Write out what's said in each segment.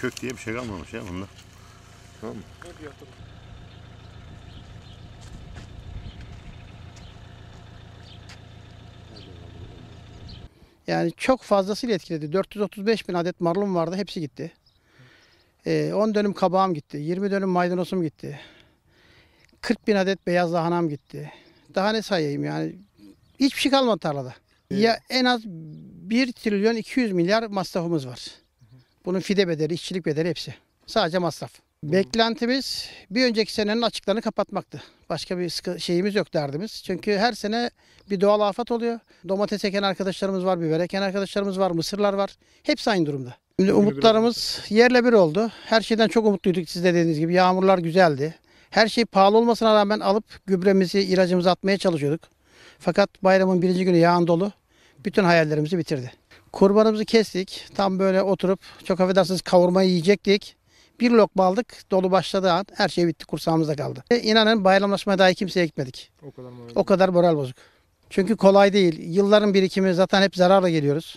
kök diye bir şey kalmamış ya bunda. Tamam mı? Yani çok fazlasıyla etkiledi. 435 bin adet marlum vardı. Hepsi gitti. E, ee, 10 dönüm kabağım gitti. 20 dönüm maydanozum gitti. 40 bin adet beyaz lahanam gitti. Daha ne sayayım yani. Hiçbir şey kalmadı tarlada. Ee? Ya en az 1 trilyon 200 milyar masrafımız var. Bunun fide bedeli, işçilik bedeli hepsi. Sadece masraf. Beklentimiz bir önceki senenin açıklarını kapatmaktı. Başka bir şeyimiz yok derdimiz. Çünkü her sene bir doğal afet oluyor. Domates eken arkadaşlarımız var, biber eken arkadaşlarımız var, mısırlar var. Hepsi aynı durumda. Şimdi umutlarımız yerle bir oldu. Her şeyden çok umutluyduk siz de dediğiniz gibi. Yağmurlar güzeldi. Her şey pahalı olmasına rağmen alıp gübremizi, ilacımızı atmaya çalışıyorduk. Fakat bayramın birinci günü yağan dolu bütün hayallerimizi bitirdi. Kurbanımızı kestik. Tam böyle oturup çok affedersiniz kavurma yiyecektik. Bir lokma aldık. Dolu başladı an. Her şey bitti. Kursağımızda kaldı. E, inanın bayramlaşmaya dahi kimseye gitmedik. O kadar moral, o kadar moral bozuk. Çünkü kolay değil. Yılların birikimi zaten hep zararla geliyoruz.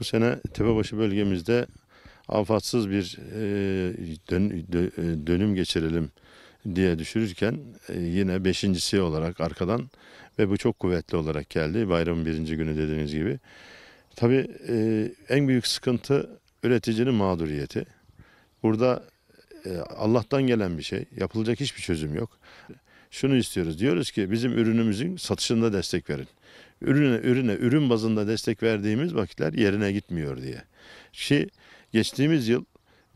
Bu sene Tepebaşı bölgemizde afatsız bir e, e dönüm geçirelim diye düşürürken e, yine beşincisi olarak arkadan ve bu çok kuvvetli olarak geldi. Bayramın birinci günü dediğiniz gibi. Tabii e, en büyük sıkıntı üreticinin mağduriyeti. Burada e, Allah'tan gelen bir şey. Yapılacak hiçbir çözüm yok. Şunu istiyoruz. Diyoruz ki bizim ürünümüzün satışında destek verin. Ürüne, ürüne, ürün bazında destek verdiğimiz vakitler yerine gitmiyor diye. Ki geçtiğimiz yıl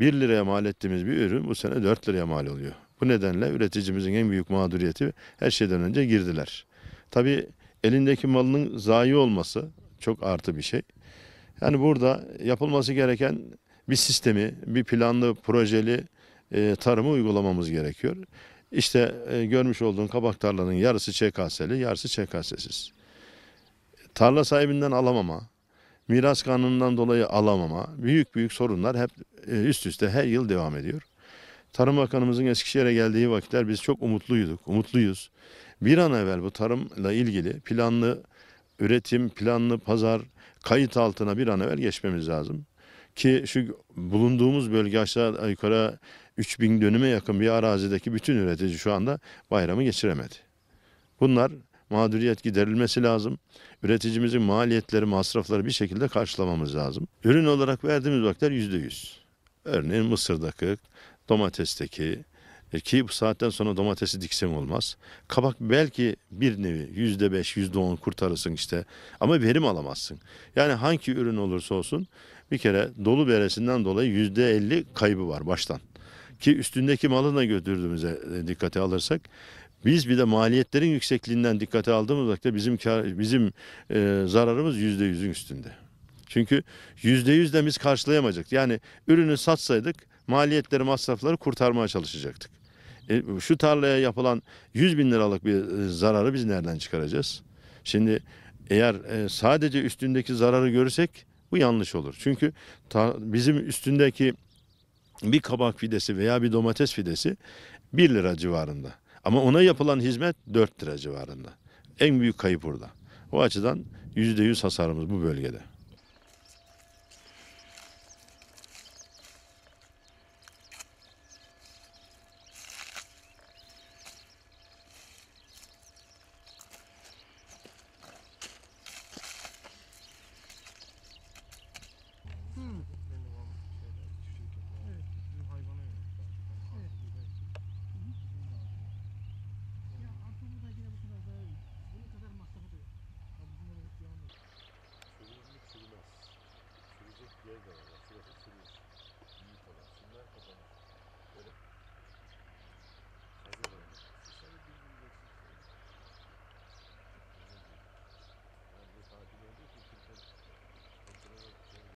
1 liraya mal ettiğimiz bir ürün bu sene 4 liraya mal oluyor. Bu nedenle üreticimizin en büyük mağduriyeti her şeyden önce girdiler. Tabii elindeki malının zayi olması, çok artı bir şey. Yani burada yapılması gereken bir sistemi, bir planlı, projeli e, tarımı uygulamamız gerekiyor. İşte e, görmüş olduğun kabak tarlanın yarısı ÇKS'li, yarısı ÇKS'siz. Tarla sahibinden alamama, miras kanunundan dolayı alamama, büyük büyük sorunlar hep e, üst üste her yıl devam ediyor. Tarım Bakanımızın Eskişehir'e geldiği vakitler biz çok umutluyduk, umutluyduk umutluyuz. Bir an evvel bu tarımla ilgili planlı üretim, planlı pazar kayıt altına bir an evvel geçmemiz lazım. Ki şu bulunduğumuz bölge aşağı yukarı 3000 dönüme yakın bir arazideki bütün üretici şu anda bayramı geçiremedi. Bunlar mağduriyet giderilmesi lazım. Üreticimizin maliyetleri, masrafları bir şekilde karşılamamız lazım. Ürün olarak verdiğimiz vakitler %100. Örneğin mısırdaki, domatesteki, e, ki bu saatten sonra domatesi diksem olmaz. Kabak belki bir nevi yüzde beş, yüzde on kurtarırsın işte. Ama verim alamazsın. Yani hangi ürün olursa olsun bir kere dolu beresinden dolayı yüzde elli kaybı var baştan. Ki üstündeki malını da götürdüğümüze e, dikkate alırsak biz bir de maliyetlerin yüksekliğinden dikkate aldığımız vakit bizim kar, bizim e, zararımız yüzde yüzün üstünde. Çünkü yüzde yüzden biz karşılayamayacaktık. Yani ürünü satsaydık maliyetleri, masrafları kurtarmaya çalışacaktık. E, şu tarlaya yapılan 100 bin liralık bir e, zararı biz nereden çıkaracağız? Şimdi eğer e, sadece üstündeki zararı görürsek bu yanlış olur. Çünkü ta, bizim üstündeki bir kabak fidesi veya bir domates fidesi 1 lira civarında. Ama ona yapılan hizmet 4 lira civarında. En büyük kayıp burada. O açıdan %100 hasarımız bu bölgede.